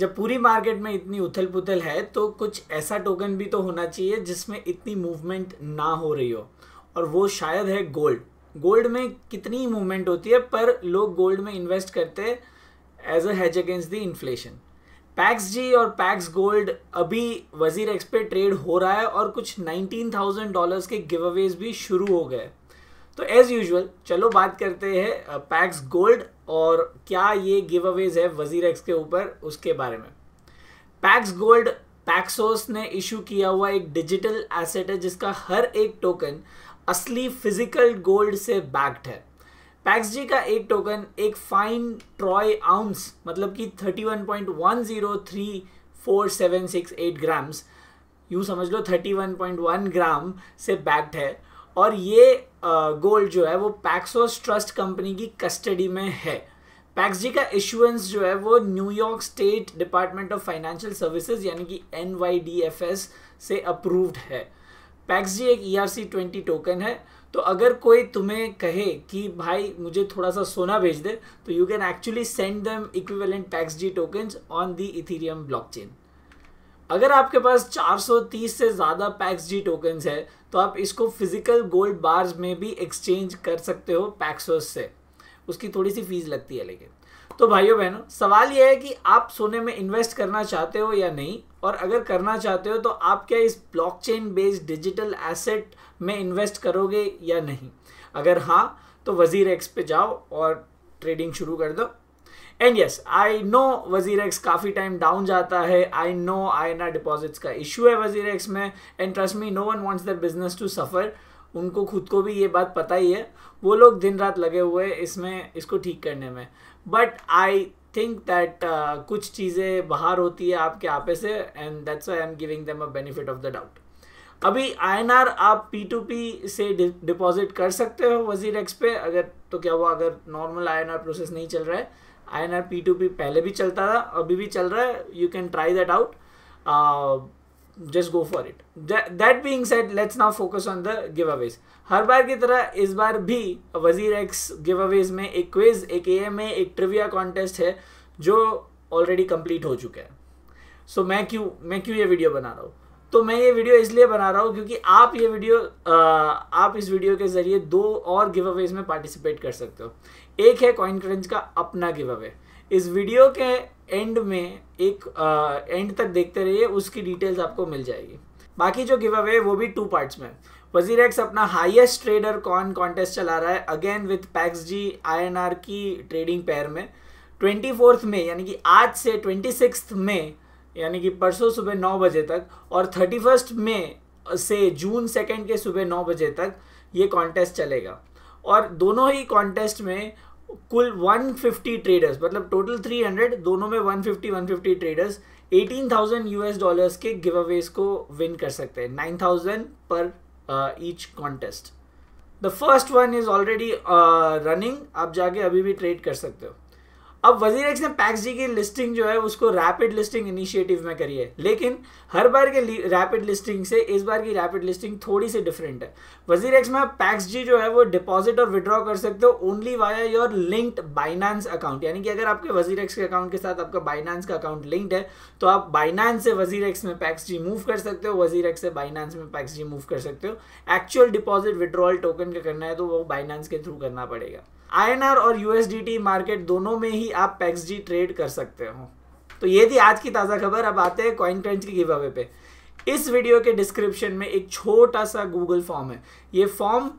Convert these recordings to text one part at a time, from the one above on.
जब पूरी मार्केट में इतनी उथल पुथल है तो कुछ ऐसा टोकन भी तो होना चाहिए जिसमें इतनी मूवमेंट ना हो रही हो और वो शायद है गोल्ड गोल्ड में कितनी मूवमेंट होती है पर लोग गोल्ड में इन्वेस्ट करते हैं as a hedge against the inflation Pax G और पैक्स गोल्ड अभी वजीर एक्सपे ट्रेड हो रहा है और कुछ नाइनटीन थाउजेंड डॉलर्स के गिव अवेज भी शुरू हो गए तो एज़ यूजल चलो बात करते हैं पैक्स गोल्ड और क्या ये गिव अवेज है वजीर एक्स के ऊपर उसके बारे में पैक्स गोल्ड पैक्सोस ने इशू किया हुआ एक डिजिटल एसेट है जिसका हर एक टोकन असली फिजिकल गोल्ड से बैक्ड है पैक्स जी का एक टोकन एक फाइन ट्रॉय आउंस मतलब कि 31.103476 ग्राम्स यूँ समझ लो 31.1 ग्राम से बैक्ड है और ये गोल्ड जो है वो पैक्सोस ट्रस्ट कंपनी की कस्टडी में है पैक्स जी का इशुएंस जो है वो New York state department of financial services यानी कि एन से अप्रूव्ड है पैक्स जी एक E R C twenty token है तो अगर कोई तुम्हें कहे कि भाई मुझे थोड़ा सा सोना भेज दे तो you can actually send them equivalent Pax G tokens on the Ethereum blockchain अगर आपके पास 430 से ज़्यादा पैक्स जी टोकन्स है तो आप इसको फिजिकल गोल्ड बार्स में भी एक्सचेंज कर सकते हो पैक्सोस से उसकी थोड़ी सी फीस लगती है लेकिन तो भाइयों बहनों सवाल यह है कि आप सोने में इन्वेस्ट करना चाहते हो या नहीं और अगर करना चाहते हो तो आप क्या इस ब्लॉकचेन बेस्ड डिजिटल एसेट में इन्वेस्ट करोगे या नहीं अगर हाँ तो वज़ीर एक्स पे जाओ और ट्रेडिंग शुरू कर दो and yes I know WazirX काफ़ी टाइम डाउन जाता है I know I N R deposits का इशू है वजीर एक्स में and trust me no one wants their business to suffer उनको खुद को भी ये बात पता ही है वो लोग दिन रात लगे हुए हैं इसमें इसको ठीक करने में बट आई थिंक दैट कुछ चीज़ें बाहर होती है आपके आपे से and that's I am giving them a benefit of the doubt अभी आर आप पी टू पी से डिपॉजिट कर सकते हो वजीर एक्स पे अगर तो क्या हुआ अगर नॉर्मल आर प्रोसेस नहीं चल रहा है I N R P to P पहले भी चलता था अभी भी चल रहा है you can try that out just go for it that being set let's now focus on the giveaways हर बार की तरह इस बार भी वजीर एक्स गिव अवेज में एक क्विज एक ए एम एक ट्रिविया कॉन्टेस्ट है जो ऑलरेडी कंप्लीट हो चुका है सो so, मैं क्यों मैं क्यों ये वीडियो बना रहा हूँ तो मैं ये वीडियो इसलिए बना रहा हूँ क्योंकि आप ये वीडियो आ, uh, आप इस वीडियो के ज़रिए दो और गिव अवेज में पार्टिसिपेट कर सकते हो एक है कॉइन क्रंच का अपना गिव अवे इस वीडियो के एंड में एक आ, एंड तक देखते रहिए उसकी डिटेल्स आपको मिल जाएगी बाकी जो गिव अवे वो भी टू पार्ट्स में वजीर एक्स अपना हाईएस्ट ट्रेडर कॉन कॉन्टेस्ट चला रहा है again with Pax G R की ट्रेडिंग पेयर में ट्वेंटी फोर्थ में यानी कि आज से ट्वेंटी सिक्स में यानी कि परसों सुबह नौ बजे तक और थर्टी फर्स्ट में से जून सेकेंड के सुबह नौ बजे तक ये कॉन्टेस्ट चलेगा और दोनों ही कॉन्टेस्ट में कुल 150 ट्रेडर्स मतलब टोटल 300 दोनों में 150 150 ट्रेडर्स 18,000 यूएस डॉलर्स के गिव अवेज को विन कर सकते हैं 9,000 पर each contest the first one is already running आप जाके अभी भी ट्रेड कर सकते हो अब वजीर एक्स ने पैक्स जी की लिस्टिंग जो है उसको रैपिड लिस्टिंग इनिशिएटिव में करी है लेकिन हर बार के रैपिड लिस्टिंग से इस बार की रैपिड लिस्टिंग थोड़ी सी डिफरेंट है वजीर एक्स में पैक्स जी जो है वो डिपॉजिट और विड्रॉ कर सकते हो only via your linked Binance account यानी कि अगर आपके वजीर एक्स के अकाउंट के साथ आपका बाइनांस का अकाउंट लिंक्ड है तो आप बाइनांस से वजीर एक्स में पैक्स जी मूव कर सकते हो वजीर एक्स से बाइनांस में पैक्स जी मूव कर सकते हो एक्चुअल डिपॉजिट विड्रॉल टोकन का करना है तो वो बाइनांस के थ्रू करना पड़ेगा आईएनआर और यूएसडीटी मार्केट दोनों में ही आप पैक्स जी ट्रेड कर सकते हो तो ये थी आज की ताज़ा खबर अब आते हैं कॉइन ट्रेंच की गिव अवे पे इस वीडियो के डिस्क्रिप्शन में एक छोटा सा गूगल फॉर्म है ये फॉर्म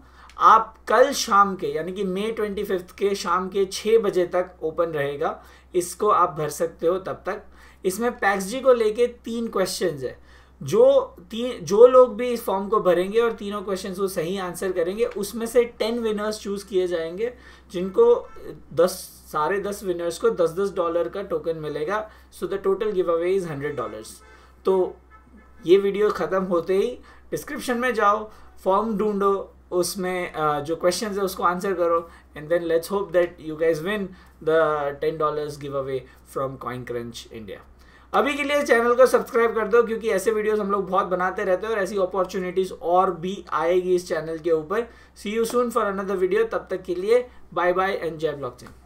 आप कल शाम के यानी कि मई ट्वेंटी फिफ्थ के शाम के छः बजे तक ओपन रहेगा इसको आप भर सकते हो तब तक इसमें पैक्स जी e को लेके तीन क्वेश्चन है जो तीन जो लोग भी इस फॉर्म को भरेंगे और तीनों क्वेश्चन वो सही आंसर करेंगे उसमें से टेन विनर्स चूज़ किए जाएंगे जिनको दस सारे दस विनर्स को दस दस डॉलर का टोकन मिलेगा so the total giveaway is hundred dollars तो ये वीडियो ख़त्म होते ही डिस्क्रिप्शन में जाओ फॉर्म ढूंढो उसमें जो क्वेश्चन है उसको आंसर करो and then let's hope that you guys win the ten dollars giveaway from Coin Crunch India अभी के लिए चैनल को सब्सक्राइब कर दो क्योंकि ऐसे वीडियोस हम लोग बहुत बनाते रहते हैं और ऐसी अपॉर्चुनिटीज़ और भी आएगी इस चैनल के ऊपर see you soon for another video तब तक के लिए bye bye and Jai block